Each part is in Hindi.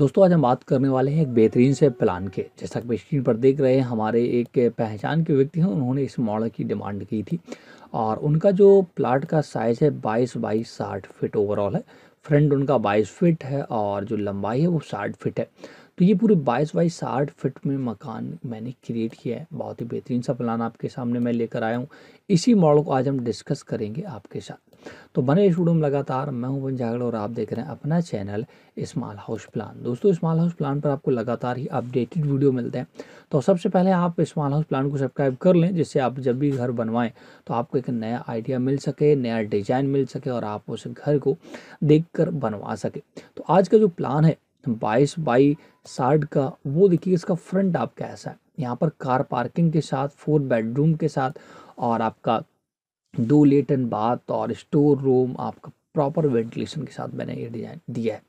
दोस्तों आज हम बात करने वाले हैं एक बेहतरीन से प्लान के जैसा कि स्क्रीन पर देख रहे हैं हमारे एक पहचान के व्यक्ति हैं उन्होंने इस मॉडल की डिमांड की थी और उनका जो प्लाट का साइज़ है बाईस बाई साठ फिट ओवरऑल है फ्रंट उनका बाईस फिट है और जो लंबाई है वो साठ फिट है तो ये पूरे बाईस बाई साठ फिट में मकान मैंने क्रिएट किया है बहुत ही बेहतरीन सा प्लान आपके सामने मैं लेकर आया हूँ इसी मॉडल को आज हम डिस्कस करेंगे आपके साथ तो बने स्टूडियो में लगातार मैं हूं जागड़ और आप देख रहे हैं अपना चैनल स्मॉल हाउस प्लान दोस्तों स्मॉल हाउस प्लान पर आपको लगातार ही अपडेटेड वीडियो मिलते हैं तो सबसे पहले आप स्मॉल हाउस प्लान को सब्सक्राइब कर लें जिससे आप जब भी घर बनवाएं तो आपको एक नया आइडिया मिल सके नया डिज़ाइन मिल सके और आप उस घर को देख बनवा सके तो आज का जो प्लान है बाईस बाई साठ का वो देखिए इसका फ्रंट आप कैसा है यहाँ पर कार पार्किंग के साथ फोर बेडरूम के साथ और आपका दो लेटन बाथ और स्टोर रूम आपका प्रॉपर वेंटिलेशन के साथ मैंने ये डिजाइन दिया है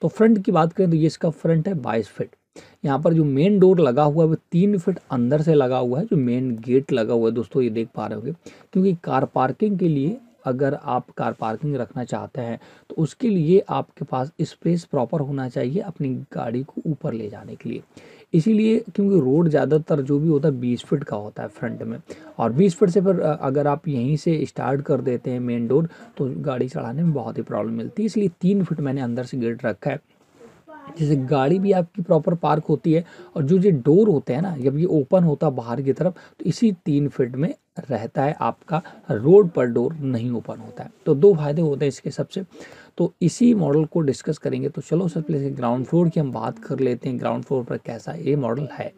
तो फ्रंट की बात करें तो ये इसका फ्रंट है बाईस फिट यहाँ पर जो मेन डोर लगा हुआ है वो तीन फिट अंदर से लगा हुआ है जो मेन गेट लगा हुआ है दोस्तों ये देख पा रहे होंगे क्योंकि कार पार्किंग के लिए अगर आप कार पार्किंग रखना चाहते हैं तो उसके लिए आपके पास स्पेस प्रॉपर होना चाहिए अपनी गाड़ी को ऊपर ले जाने के लिए इसीलिए क्योंकि रोड ज़्यादातर जो भी होता है बीस फिट का होता है फ्रंट में और बीस फिट से फिर अगर आप यहीं से स्टार्ट कर देते हैं मेन डोर तो गाड़ी चढ़ाने में बहुत ही प्रॉब्लम मिलती है इसलिए तीन फिट मैंने अंदर से गेट रखा है जैसे गाड़ी भी आपकी प्रॉपर पार्क होती है और जो ये डोर होते हैं ना जब ये ओपन होता है बाहर की तरफ तो इसी तीन फिट में रहता है आपका रोड पर डोर नहीं ओपन होता है तो दो फायदे होते हैं इसके सबसे तो इसी मॉडल को डिस्कस करेंगे तो चलो सर पहले ग्राउंड फ्लोर की हम बात कर लेते हैं ग्राउंड फ्लोर पर कैसा ये मॉडल है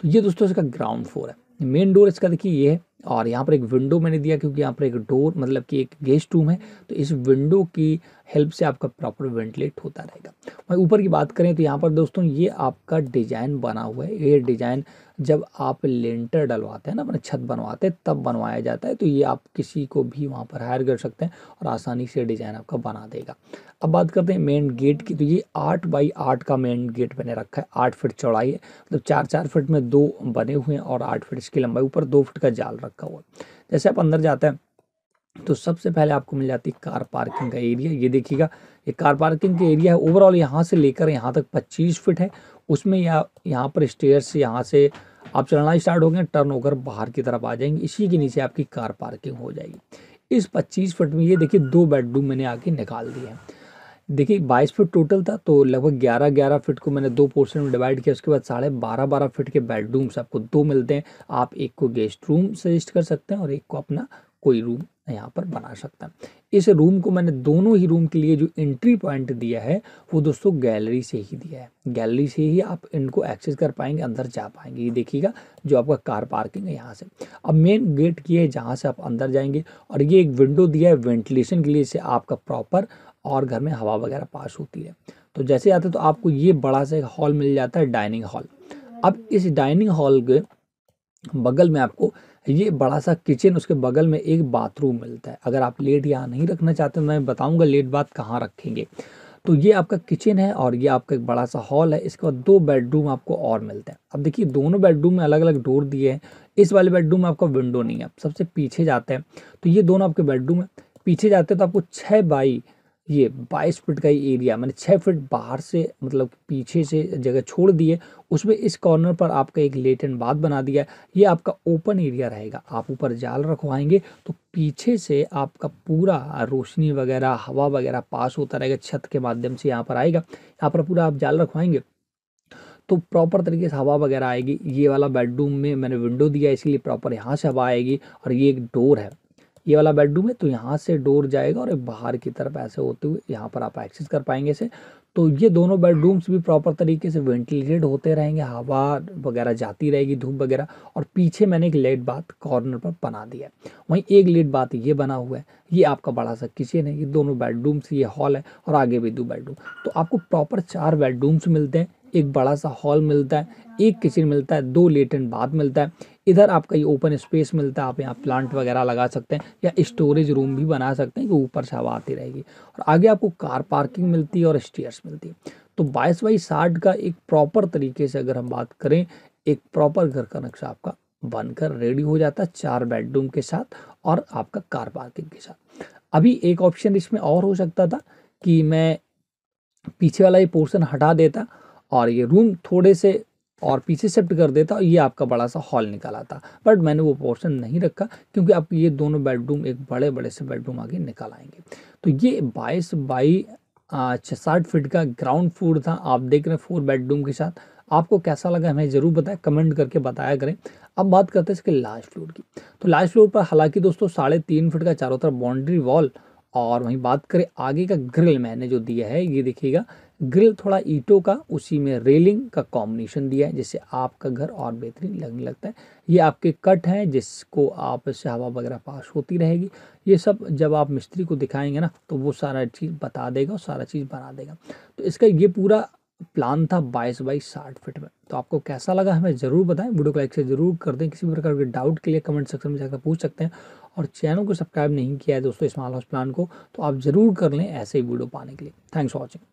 तो ये दोस्तों इसका ग्राउंड फ्लोर है मेन डोर इसका देखिए ये है और यहाँ पर एक विंडो मैंने दिया क्योंकि यहाँ पर एक डोर मतलब कि एक गेस्ट रूम है तो इस विंडो की हेल्प से आपका प्रॉपर वेंटिलेट होता रहेगा वहीं ऊपर की बात करें तो यहाँ पर दोस्तों ये आपका डिज़ाइन बना हुआ है ये डिज़ाइन जब आप लेंटर डलवाते हैं ना अपने छत बनवाते हैं तब बनवाया जाता है तो ये आप किसी को भी वहाँ पर हायर कर सकते हैं और आसानी से डिज़ाइन आपका बना देगा अब बात करते हैं मेन गेट की तो ये आठ बाई आठ का मेन गेट मैंने रखा है आठ फिट चौड़ाई है मतलब तो चार चार फिट में दो बने हुए हैं और आठ फिट इसकी लंबाई ऊपर दो फिट का जाल रखा हुआ है जैसे आप अंदर जाते हैं तो सबसे पहले आपको मिल जाती है कार पार्किंग का एरिया ये देखिएगा ये कार पार्किंग का एरिया है ओवरऑल यहाँ से लेकर यहाँ तक 25 फिट है उसमें या यहाँ पर स्टेयर से यहाँ से आप चलना स्टार्ट हो गए टर्न होकर बाहर की तरफ आ जाएंगे इसी के नीचे आपकी कार पार्किंग हो जाएगी इस 25 फुट में ये देखिए दो बेडरूम मैंने आके निकाल दिए हैं देखिए बाईस फुट टोटल था तो लगभग ग्यारह ग्यारह फिट को मैंने दो पोर्शन में डिवाइड किया उसके बाद साढ़े बारह बारह फिट के बेडरूम्स आपको दो मिलते हैं आप एक को गेस्ट रूम सजेस्ट कर सकते हैं और एक को अपना कोई रूम यहाँ पर बना सकते हैं इस रूम को मैंने दोनों ही रूम के लिए जो एंट्री पॉइंट दिया है वो दोस्तों गैलरी से ही दिया है गैलरी से ही आप इनको एक्सेस कर पाएंगे अंदर जा पाएंगे ये देखिएगा जो आपका कार पार्किंग है यहाँ से अब मेन गेट ये है जहाँ से आप अंदर जाएंगे और ये एक विंडो दिया है वेंटिलेशन के लिए इससे आपका प्रॉपर और घर में हवा वगैरह पास होती है तो जैसे आते तो आपको ये बड़ा सा हॉल मिल जाता है डाइनिंग हॉल अब इस डाइनिंग हॉल के बगल में आपको ये बड़ा सा किचन उसके बगल में एक बाथरूम मिलता है अगर आप लेट यहाँ नहीं रखना चाहते तो मैं बताऊँगा लेट बात कहाँ रखेंगे तो ये आपका किचन है और ये आपका एक बड़ा सा हॉल है इसके बाद दो बेडरूम आपको और मिलता है अब देखिए दोनों बेडरूम में अलग अलग डोर दिए हैं इस वाले बेडरूम में आपका विंडो नहीं है आप सबसे पीछे जाते हैं तो ये दोनों आपके बेडरूम है पीछे जाते हैं तो आपको छः बाई ये बाईस फुट का ही एरिया मैंने छः फिट बाहर से मतलब पीछे से जगह छोड़ दी है उसमें इस कॉर्नर पर आपका एक लेट एंड बाथ बना दिया है ये आपका ओपन एरिया रहेगा आप ऊपर जाल रखवाएंगे तो पीछे से आपका पूरा रोशनी वगैरह हवा वगैरह पास होता रहेगा छत के माध्यम से यहाँ पर आएगा यहाँ पर पूरा आप जाल रखवाएंगे तो प्रॉपर तरीके से हवा वगैरह आएगी ये वाला बेडरूम में मैंने विंडो दिया इसीलिए प्रॉपर यहाँ से हवा आएगी और ये एक डोर है ये वाला बेडरूम है तो यहाँ से डोर जाएगा और बाहर की तरफ ऐसे होते हुए यहाँ पर आप एक्सेस कर पाएंगे इसे तो ये दोनों बेडरूम्स भी प्रॉपर तरीके से वेंटिलेटेड होते रहेंगे हवा वगैरह जाती रहेगी धूप वगैरह और पीछे मैंने एक लेट बात कॉर्नर पर बना दिया है वहीं एक लेट बात ये बना हुआ है ये आपका बड़ा सा किचन है ये दोनों बेडरूम्स ये हॉल है और आगे भी दो बेडरूम तो आपको प्रॉपर चार बेडरूम्स मिलते हैं एक बड़ा सा हॉल मिलता है एक किचन मिलता है दो लेटेंट बाथ मिलता है इधर आपका ये ओपन स्पेस मिलता है आप यहाँ प्लांट वगैरह लगा सकते हैं या स्टोरेज रूम भी बना सकते हैं कि ऊपर से हवा आती रहेगी और आगे आपको कार पार्किंग मिलती है और स्टेयर्स मिलती है तो बाईस बाई साठ का एक प्रॉपर तरीके से अगर हम बात करें एक प्रॉपर घर का नक्शा आपका बनकर रेडी हो जाता है चार बेडरूम के साथ और आपका कार पार्किंग के साथ अभी एक ऑप्शन इसमें और हो सकता था कि मैं पीछे वाला ये पोर्शन हटा देता और ये रूम थोड़े से और पीछे शिफ्ट कर देता और ये आपका बड़ा सा हॉल निकल आता बट मैंने वो पोर्शन नहीं रखा क्योंकि आप ये दोनों बेडरूम एक बड़े बड़े से बेडरूम आगे निकल आएंगे तो ये बाईस बाई साठ फीट का ग्राउंड फ्लोर था आप देख रहे हैं फोर बेडरूम के साथ आपको कैसा लगा हमें ज़रूर बताया कमेंट करके बताया करें अब बात करते हैं इसके लास्ट फ्लोर की तो लास्ट फ्लोर पर हालांकि दोस्तों साढ़े तीन फिट का चारों तरफ बाउंड्री वॉल और वहीं बात करें आगे का ग्रिल मैंने जो दिया है ये देखिएगा ग्रिल थोड़ा ईंटों का उसी में रेलिंग का कॉम्बिनेशन दिया है जिससे आपका घर और बेहतरीन लगने लगता है ये आपके कट हैं जिसको आप से हवा वगैरह पास होती रहेगी ये सब जब आप मिस्त्री को दिखाएंगे ना तो वो सारा चीज़ बता देगा और सारा चीज़ बना देगा तो इसका ये पूरा प्लान था बाईस बाई साठ फिट में तो आपको कैसा लगा हमें ज़रूर बताएं वीडियो को लाइक से ज़रूर कर दें किसी प्रकार के डाउट के लिए कमेंट सेक्शन में जाकर पूछ सकते हैं और चैनल को सब्सक्राइब नहीं किया है दोस्तों इस्माल हाउस प्लान को तो आप ज़रूर कर लें ऐसे ही वीडियो पाने के लिए थैंक्स फॉर वॉचिंग